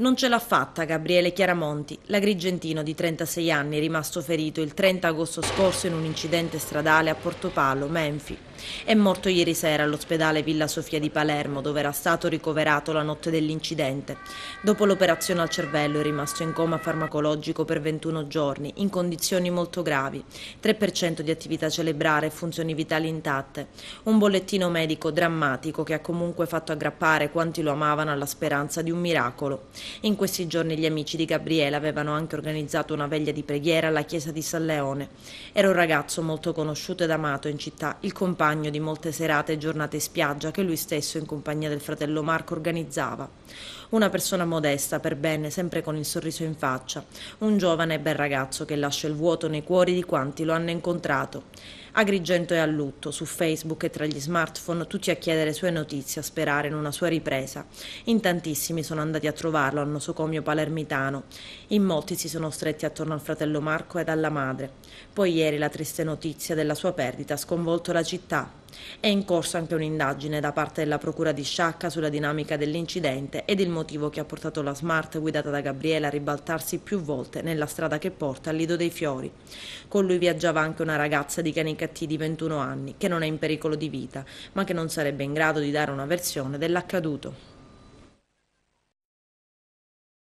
Non ce l'ha fatta Gabriele Chiaramonti, l'agrigentino di 36 anni rimasto ferito il 30 agosto scorso in un incidente stradale a Portopalo, Menfi. È morto ieri sera all'ospedale Villa Sofia di Palermo dove era stato ricoverato la notte dell'incidente. Dopo l'operazione al cervello è rimasto in coma farmacologico per 21 giorni, in condizioni molto gravi, 3% di attività cerebrale e funzioni vitali intatte. Un bollettino medico drammatico che ha comunque fatto aggrappare quanti lo amavano alla speranza di un miracolo. In questi giorni gli amici di Gabriele avevano anche organizzato una veglia di preghiera alla chiesa di San Leone. Era un ragazzo molto conosciuto ed amato in città, il compagno di molte serate e giornate in spiaggia che lui stesso in compagnia del fratello Marco organizzava. Una persona modesta, per bene, sempre con il sorriso in faccia, un giovane e bel ragazzo che lascia il vuoto nei cuori di quanti lo hanno incontrato. Agrigento è a lutto, su Facebook e tra gli smartphone tutti a chiedere sue notizie, a sperare in una sua ripresa. In tantissimi sono andati a trovarlo al nosocomio palermitano. In molti si sono stretti attorno al fratello Marco ed alla madre. Poi ieri la triste notizia della sua perdita ha sconvolto la città. È in corso anche un'indagine da parte della Procura di Sciacca sulla dinamica dell'incidente ed il motivo che ha portato la Smart guidata da Gabriele a ribaltarsi più volte nella strada che porta al Lido dei Fiori. Con lui viaggiava anche una ragazza di Canicattì di 21 anni che non è in pericolo di vita, ma che non sarebbe in grado di dare una versione dell'accaduto.